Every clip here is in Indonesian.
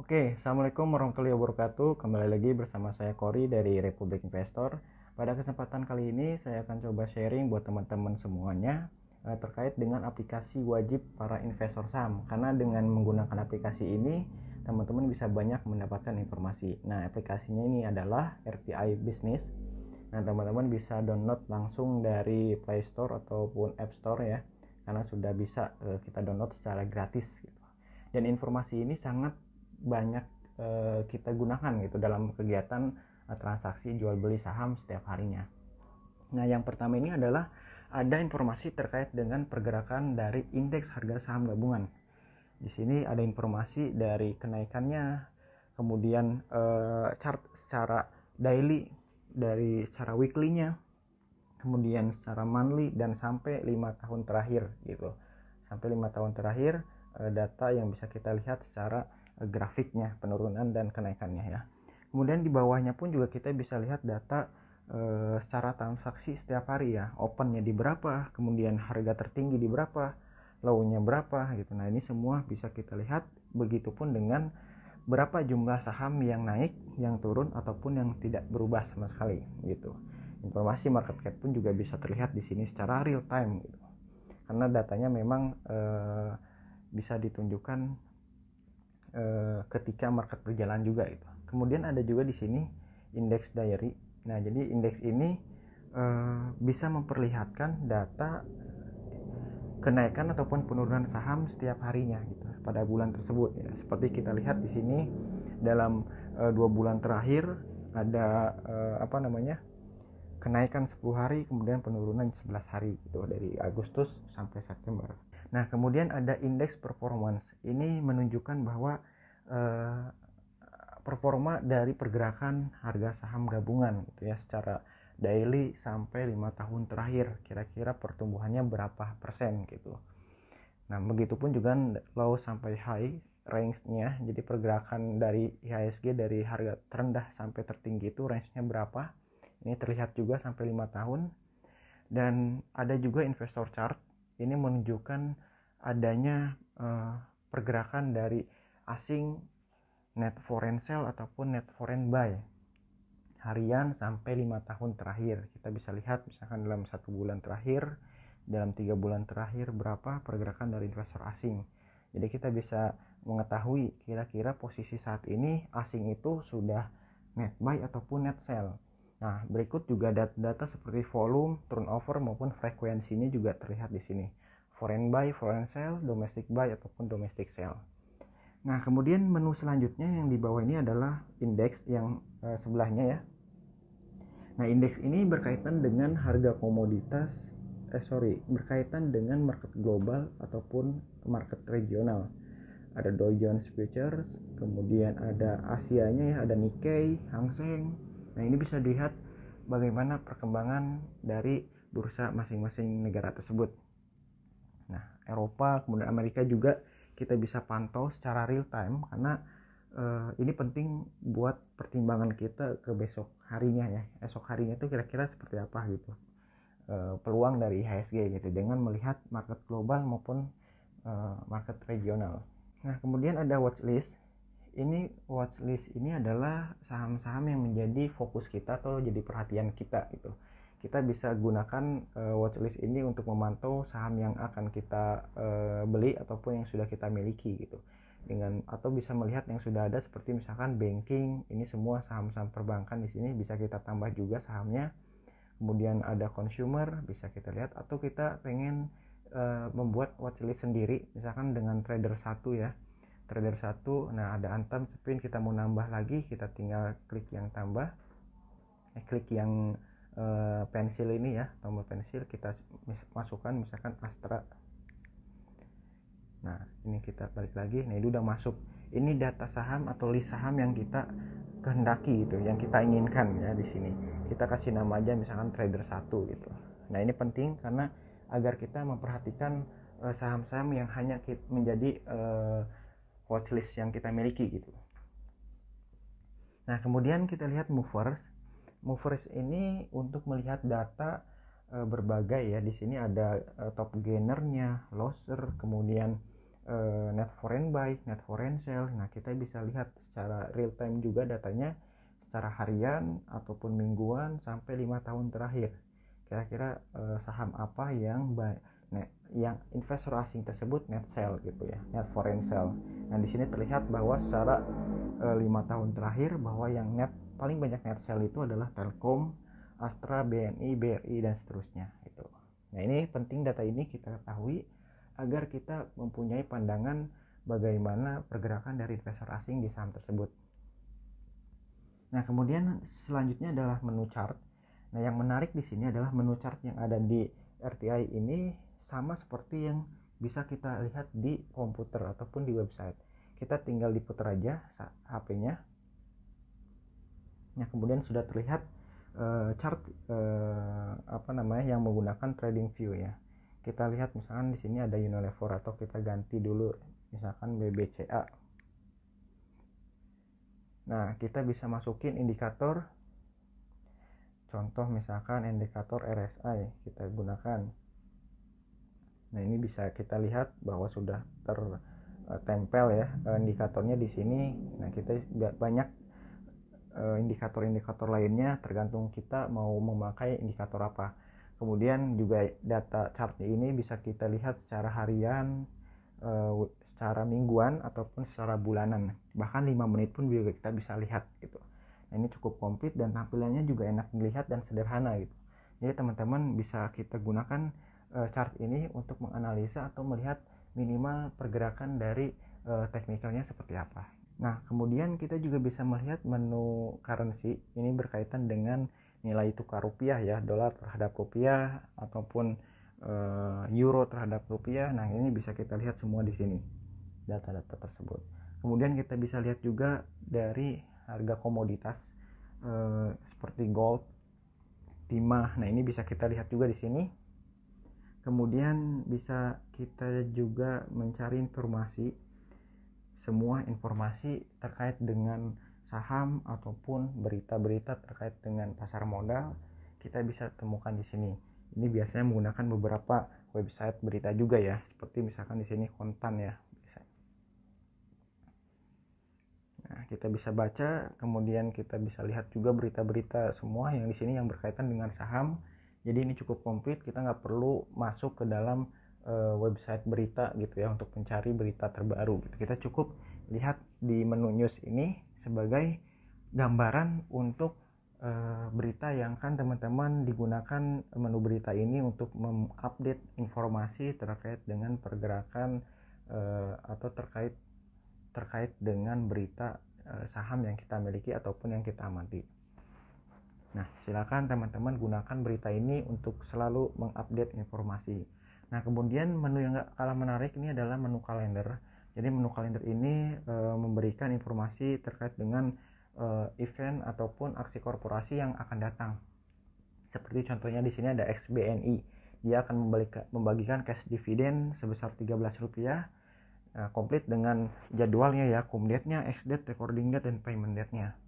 Oke, Assalamualaikum warahmatullahi wabarakatuh. Kembali lagi bersama saya Kori dari Republik Investor. Pada kesempatan kali ini saya akan coba sharing buat teman-teman semuanya eh, terkait dengan aplikasi wajib para investor saham. Karena dengan menggunakan aplikasi ini teman-teman bisa banyak mendapatkan informasi. Nah, aplikasinya ini adalah RTI Business. Nah, teman-teman bisa download langsung dari Play Store ataupun App Store ya, karena sudah bisa eh, kita download secara gratis. Gitu. Dan informasi ini sangat banyak eh, kita gunakan gitu dalam kegiatan eh, transaksi jual beli saham setiap harinya. Nah, yang pertama ini adalah ada informasi terkait dengan pergerakan dari indeks harga saham gabungan. Di sini ada informasi dari kenaikannya, kemudian eh, chart secara daily, dari cara weekly-nya, kemudian secara monthly dan sampai lima tahun terakhir gitu. Sampai lima tahun terakhir data yang bisa kita lihat secara Eh, grafiknya penurunan dan kenaikannya ya. Kemudian di bawahnya pun juga kita bisa lihat data e, secara transaksi setiap hari ya, opennya di berapa, kemudian harga tertinggi di berapa, low berapa gitu. Nah, ini semua bisa kita lihat begitupun dengan berapa jumlah saham yang naik, yang turun ataupun yang tidak berubah sama sekali gitu. Informasi market cap pun juga bisa terlihat di sini secara real time gitu. Karena datanya memang e, bisa ditunjukkan e, ketika market berjalan juga gitu. Kemudian ada juga di sini indeks diary. Nah, jadi indeks ini e, bisa memperlihatkan data kenaikan ataupun penurunan saham setiap harinya gitu pada bulan tersebut ya. Seperti kita lihat di sini dalam e, dua bulan terakhir ada e, apa namanya? kenaikan 10 hari kemudian penurunan 11 hari itu dari Agustus sampai September. Nah, kemudian ada indeks performance. Ini menunjukkan bahwa eh, performa dari pergerakan harga saham gabungan gitu ya secara daily sampai 5 tahun terakhir kira-kira pertumbuhannya berapa persen gitu. Nah, begitupun juga low sampai high range-nya. Jadi pergerakan dari IHSG dari harga terendah sampai tertinggi itu range-nya berapa? Ini terlihat juga sampai 5 tahun. Dan ada juga investor chart ini menunjukkan adanya uh, pergerakan dari asing net foreign sell ataupun net foreign buy harian sampai lima tahun terakhir kita bisa lihat misalkan dalam satu bulan terakhir dalam tiga bulan terakhir berapa pergerakan dari investor asing jadi kita bisa mengetahui kira-kira posisi saat ini asing itu sudah net buy ataupun net sell nah berikut juga data, data seperti volume turnover maupun frekuensinya juga terlihat di sini foreign buy, foreign sell, domestic buy ataupun domestic sell. Nah, kemudian menu selanjutnya yang di bawah ini adalah indeks yang eh, sebelahnya ya. Nah, indeks ini berkaitan dengan harga komoditas eh sorry, berkaitan dengan market global ataupun market regional. Ada Dow Jones Futures, kemudian ada Asianya ya, ada Nikkei, Hang Seng. Nah, ini bisa dilihat bagaimana perkembangan dari bursa masing-masing negara tersebut. Eropa kemudian Amerika juga kita bisa pantau secara real time karena eh, ini penting buat pertimbangan kita ke besok harinya ya esok harinya itu kira-kira seperti apa gitu eh, peluang dari IHSG gitu dengan melihat market global maupun eh, market regional nah kemudian ada watchlist ini watchlist ini adalah saham-saham yang menjadi fokus kita atau jadi perhatian kita gitu kita bisa gunakan uh, watchlist ini untuk memantau saham yang akan kita uh, beli ataupun yang sudah kita miliki gitu dengan atau bisa melihat yang sudah ada seperti misalkan banking ini semua saham-saham perbankan di sini bisa kita tambah juga sahamnya kemudian ada consumer bisa kita lihat atau kita pengen uh, membuat watchlist sendiri misalkan dengan trader satu ya trader satu nah ada antam spin kita mau nambah lagi kita tinggal klik yang tambah eh, klik yang Eh, pensil ini ya tombol pensil kita masukkan misalkan Astra nah ini kita balik lagi nah ini udah masuk ini data saham atau list saham yang kita kehendaki gitu yang kita inginkan ya di sini kita kasih nama aja misalkan trader satu gitu nah ini penting karena agar kita memperhatikan eh, saham-saham uh, yang hanya menjadi uh, watchlist yang kita miliki gitu nah kemudian kita lihat movers Moveris ini untuk melihat data e, berbagai ya. Di sini ada e, top gainernya, loser, kemudian e, net foreign buy, net foreign sell. Nah, kita bisa lihat secara real time juga datanya secara harian ataupun mingguan sampai lima tahun terakhir. Kira-kira e, saham apa yang buy, net, yang investor asing tersebut net sell gitu ya, net foreign sell. Nah, di sini terlihat bahwa secara lima tahun terakhir bahwa yang net paling banyak net sale itu adalah Telkom, Astra, BNI, BRI dan seterusnya itu. Nah, ini penting data ini kita ketahui agar kita mempunyai pandangan bagaimana pergerakan dari investor asing di saham tersebut. Nah, kemudian selanjutnya adalah menu chart. Nah, yang menarik di sini adalah menu chart yang ada di RTI ini sama seperti yang bisa kita lihat di komputer ataupun di website. Kita tinggal diputar aja HP-nya Nah kemudian sudah terlihat uh, chart uh, apa namanya yang menggunakan trading view ya kita lihat misalkan di sini ada Unilever atau kita ganti dulu misalkan BBCA nah kita bisa masukin indikator contoh misalkan indikator RSI kita gunakan nah ini bisa kita lihat bahwa sudah tertempel eh, ya indikatornya di sini nah kita banyak Eh, indikator-indikator lainnya tergantung kita mau memakai indikator apa. Kemudian juga data chartnya ini bisa kita lihat secara harian, eh, secara mingguan ataupun secara bulanan. Bahkan 5 menit pun juga kita bisa lihat gitu. Nah, ini cukup komplit dan tampilannya juga enak dilihat dan sederhana gitu. Jadi teman-teman bisa kita gunakan eh, chart ini untuk menganalisa atau melihat minimal pergerakan dari teknikalnya seperti apa. Nah, kemudian kita juga bisa melihat menu currency ini berkaitan dengan nilai tukar rupiah ya, dolar terhadap rupiah ataupun e, euro terhadap rupiah. Nah, ini bisa kita lihat semua di sini data-data tersebut. Kemudian kita bisa lihat juga dari harga komoditas e, seperti gold, timah. Nah, ini bisa kita lihat juga di sini. Kemudian bisa kita juga mencari informasi semua informasi terkait dengan saham ataupun berita-berita terkait dengan pasar modal kita bisa temukan di sini. Ini biasanya menggunakan beberapa website berita juga ya, seperti misalkan di sini kontan ya. Nah, kita bisa baca, kemudian kita bisa lihat juga berita-berita semua yang di sini yang berkaitan dengan saham. Jadi ini cukup komplit, kita nggak perlu masuk ke dalam Eh, website berita gitu ya untuk mencari berita terbaru gitu. Kita cukup lihat di menu news ini sebagai gambaran untuk uh, berita yang kan teman-teman digunakan menu berita ini untuk mengupdate informasi terkait dengan pergerakan uh, atau terkait terkait dengan berita uh, saham yang kita miliki ataupun yang kita amati. Nah, silakan teman-teman gunakan berita ini untuk selalu mengupdate informasi Nah, kemudian menu yang gak kalah menarik ini adalah menu kalender. Jadi menu kalender ini e, memberikan informasi terkait dengan e, event ataupun aksi korporasi yang akan datang. Seperti contohnya di sini ada XBNI. Dia akan membagikan cash dividend sebesar 13 rupiah Nah, komplit dengan jadwalnya ya, cum date-nya, ex date, recording date, dan payment date-nya.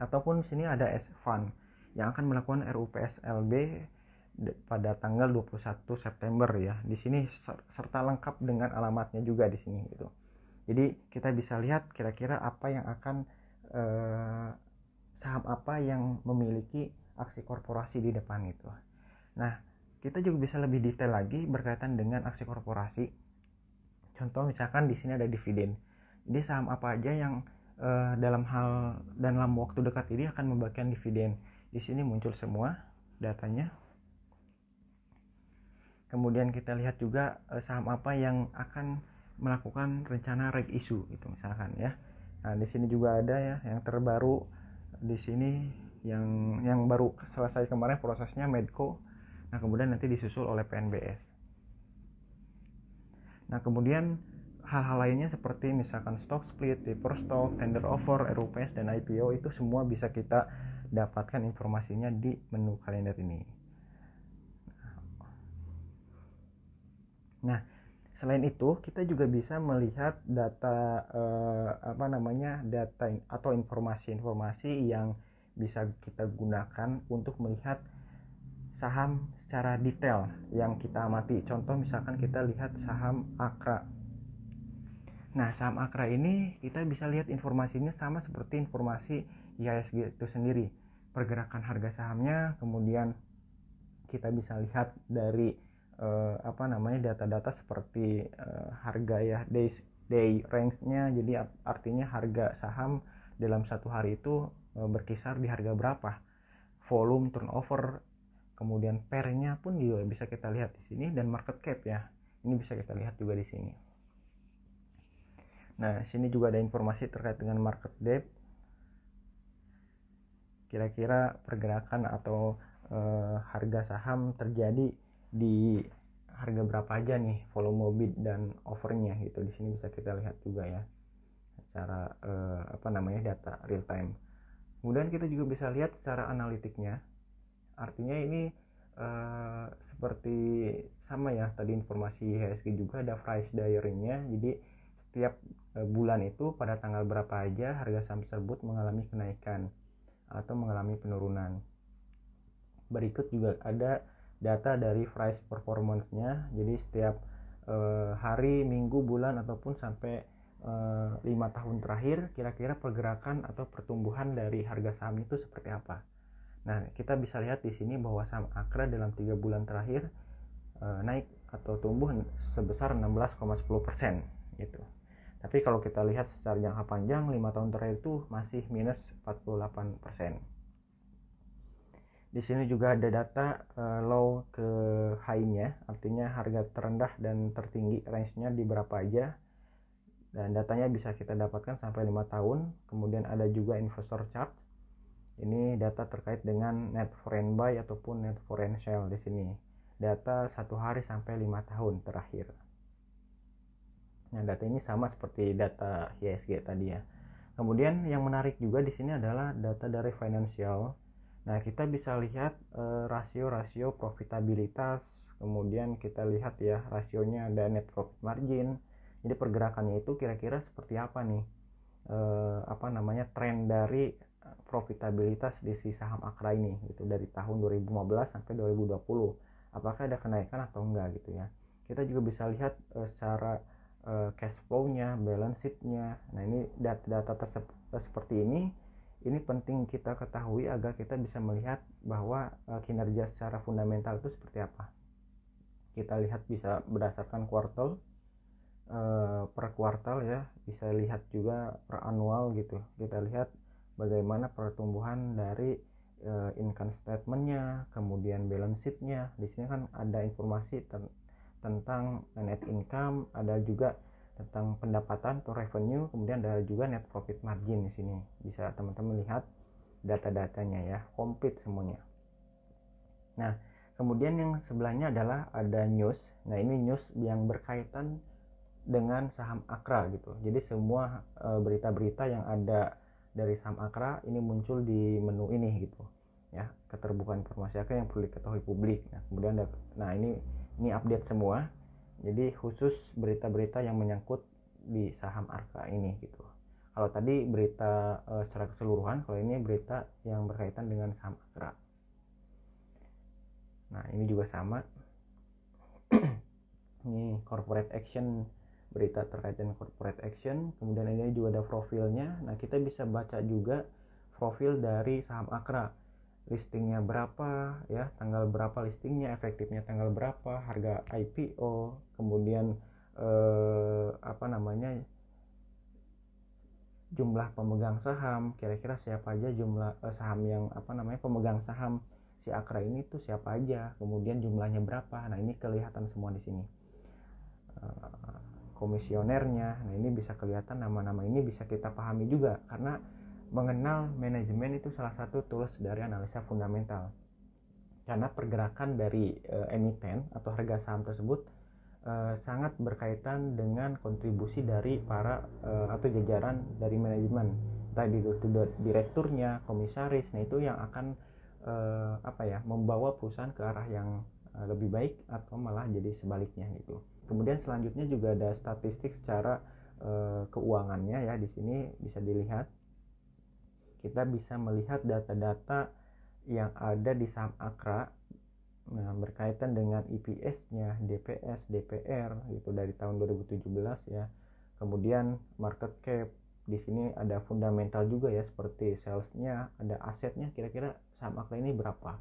Ataupun di sini ada S Fund yang akan melakukan RUPS LB pada tanggal 21 September ya. Di sini serta lengkap dengan alamatnya juga di sini gitu. Jadi kita bisa lihat kira-kira apa yang akan eh, saham apa yang memiliki aksi korporasi di depan itu. Nah, kita juga bisa lebih detail lagi berkaitan dengan aksi korporasi. Contoh misalkan di sini ada dividen. Jadi saham apa aja yang eh, dalam hal dan dalam waktu dekat ini akan membagikan dividen. Di sini muncul semua datanya kemudian kita lihat juga eh, saham apa yang akan melakukan rencana reg isu gitu misalkan ya nah di sini juga ada ya yang terbaru di sini yang yang baru selesai kemarin prosesnya Medco nah kemudian nanti disusul oleh PNBS nah kemudian hal-hal lainnya seperti misalkan stock split, paper stock, tender offer, RUPS dan IPO itu semua bisa kita dapatkan informasinya di menu kalender ini. Nah, selain itu kita juga bisa melihat data eh, apa namanya data atau informasi-informasi yang bisa kita gunakan untuk melihat saham secara detail yang kita amati. Contoh misalkan kita lihat saham Akra. Nah, saham Akra ini kita bisa lihat informasinya sama seperti informasi IHSG itu sendiri. Pergerakan harga sahamnya, kemudian kita bisa lihat dari uh, apa namanya data-data seperti uh, harga ya day day range-nya jadi artinya harga saham dalam satu hari itu uh, berkisar di harga berapa volume turnover kemudian pernya pun juga bisa kita lihat di sini dan market cap ya ini bisa kita lihat juga di sini nah sini juga ada informasi terkait dengan market depth kira-kira pergerakan atau e, harga saham terjadi di harga berapa aja nih volume bid dan overnya gitu di sini bisa kita lihat juga ya secara eh, apa namanya data real time kemudian kita juga bisa lihat secara analitiknya artinya ini eh, seperti sama ya tadi informasi HSG juga ada price diary-nya jadi setiap eh, bulan itu pada tanggal berapa aja harga saham tersebut mengalami kenaikan atau mengalami penurunan berikut juga ada data dari price performance-nya. Jadi setiap uh, hari, minggu, bulan ataupun sampai eh, lima tahun terakhir kira-kira pergerakan atau pertumbuhan dari harga saham itu seperti apa. Nah, kita bisa lihat di sini bahwa saham Akra dalam tiga bulan terakhir uh, naik atau tumbuh sebesar 16,10% gitu. Tapi kalau kita lihat secara jangka panjang lima tahun terakhir itu masih minus 48%. Di sini juga ada data uh, low ke high-nya, artinya harga terendah dan tertinggi range-nya di berapa aja. Dan datanya bisa kita dapatkan sampai 5 tahun. Kemudian ada juga investor chart. Ini data terkait dengan net foreign buy ataupun net foreign sell di sini. Data satu hari sampai 5 tahun terakhir. Nah, data ini sama seperti data ISG tadi ya. Kemudian yang menarik juga di sini adalah data dari financial Nah, kita bisa lihat eh, rasio-rasio e, profitabilitas, kemudian kita lihat ya rasionya ada net profit margin. Jadi pergerakannya itu kira-kira seperti apa nih? E, apa namanya tren dari profitabilitas di si saham Akra ini gitu dari tahun 2015 sampai 2020. Apakah ada kenaikan atau enggak gitu ya. Kita juga bisa lihat e, secara cash flow-nya, balance sheet-nya. Nah, ini data-data seperti ini ini penting kita ketahui agar kita bisa melihat bahwa eh, kinerja secara fundamental itu seperti apa. Kita lihat bisa berdasarkan kuartal eh, per kuartal ya, bisa lihat juga per annual gitu. Kita lihat bagaimana pertumbuhan dari eh, income statementnya, kemudian balance sheetnya. Di sini kan ada informasi tentang net income, ada juga tentang pendapatan atau revenue kemudian ada juga net profit margin di sini bisa teman-teman lihat data-datanya ya komplit semuanya nah kemudian yang sebelahnya adalah ada news nah ini news yang berkaitan dengan saham Akra gitu jadi semua eh, berita-berita yang ada dari saham Akra ini muncul di menu ini gitu ya keterbukaan informasi Akra yang perlu diketahui publik nah kemudian ada, nah ini ini update semua jadi khusus berita-berita yang menyangkut di saham Arka ini gitu kalau tadi berita e, secara keseluruhan kalau ini berita yang berkaitan dengan saham Arka nah ini juga sama ini corporate action berita terkait dengan corporate action kemudian ini juga ada profilnya nah kita bisa baca juga profil dari saham Akra listingnya berapa ya tanggal berapa listingnya efektifnya tanggal berapa harga IPO kemudian eh, apa namanya jumlah pemegang saham kira-kira siapa aja jumlah eh, saham yang apa namanya pemegang saham si Akra ini tuh siapa aja kemudian jumlahnya berapa nah ini kelihatan semua di sini eh, komisionernya nah ini bisa kelihatan nama-nama ini bisa kita pahami juga karena Mengenal manajemen itu salah satu tools dari analisa fundamental. Karena pergerakan dari uh, emiten atau harga saham tersebut uh, sangat berkaitan dengan kontribusi dari para uh, atau jajaran dari manajemen, tadi itu direkturnya, komisaris. Nah, itu yang akan apa ya, membawa perusahaan ke arah yang lebih baik atau malah jadi sebaliknya gitu. Kemudian selanjutnya juga ada statistik secara e, keuangannya ya di sini bisa dilihat kita bisa melihat data-data yang ada di saham Akra nah, berkaitan dengan eps nya DPS, DPR gitu dari tahun 2017 ya. Kemudian market cap di sini ada fundamental juga ya seperti salesnya, ada asetnya kira-kira saham Akra ini berapa,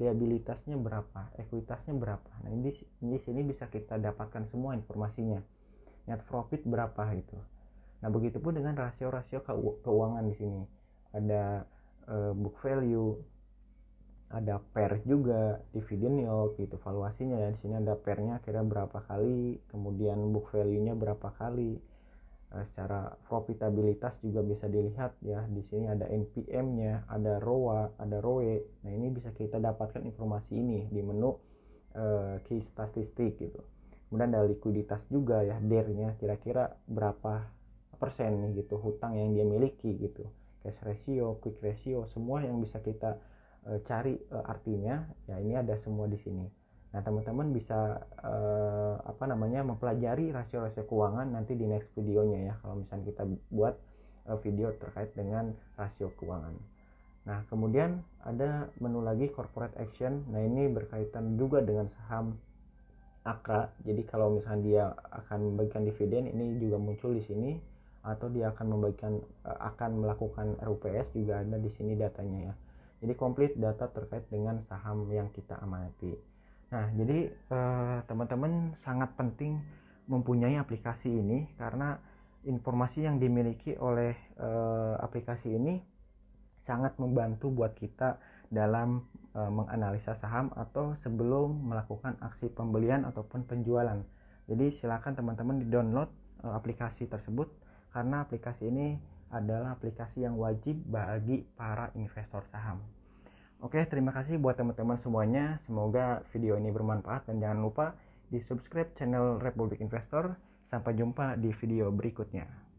liabilitasnya berapa, ekuitasnya berapa. Nah ini di sini bisa kita dapatkan semua informasinya. Net profit berapa gitu. Nah, begitu pun dengan rasio-rasio keuangan di sini. Ada uh, book value, ada per juga dividend yield gitu valuasinya ya di sini ada pernya kira berapa kali kemudian book value-nya berapa kali Uh, secara profitabilitas juga bisa dilihat ya di sini ada NPM-nya ada ROA ada ROE nah ini bisa kita dapatkan informasi ini di menu uh, eh, key statistik gitu kemudian ada likuiditas juga ya DER-nya kira-kira berapa persen nih gitu hutang yang dia miliki gitu cash ratio quick ratio semua yang bisa kita e, cari e, artinya ya ini ada semua di sini nah teman-teman bisa e, apa namanya mempelajari rasio-rasio keuangan nanti di next videonya ya kalau misalnya kita buat e, video terkait dengan rasio keuangan nah kemudian ada menu lagi corporate action nah ini berkaitan juga dengan saham akra jadi kalau misalnya dia akan memberikan dividen ini juga muncul di sini atau dia akan membagikan eh, akan melakukan RUPS juga ada di sini datanya ya. Jadi komplit data terkait dengan saham yang kita amati Nah, jadi eh, teman-teman eh, sangat penting mempunyai aplikasi ini karena informasi yang dimiliki oleh eh, aplikasi ini sangat membantu buat kita dalam e, menganalisa saham atau sebelum melakukan aksi pembelian ataupun penjualan. Jadi silakan teman-teman di-download e, aplikasi tersebut karena aplikasi ini adalah aplikasi yang wajib bagi para investor saham. Oke, terima kasih buat teman-teman semuanya. Semoga video ini bermanfaat dan jangan lupa di subscribe channel Republik Investor. Sampai jumpa di video berikutnya.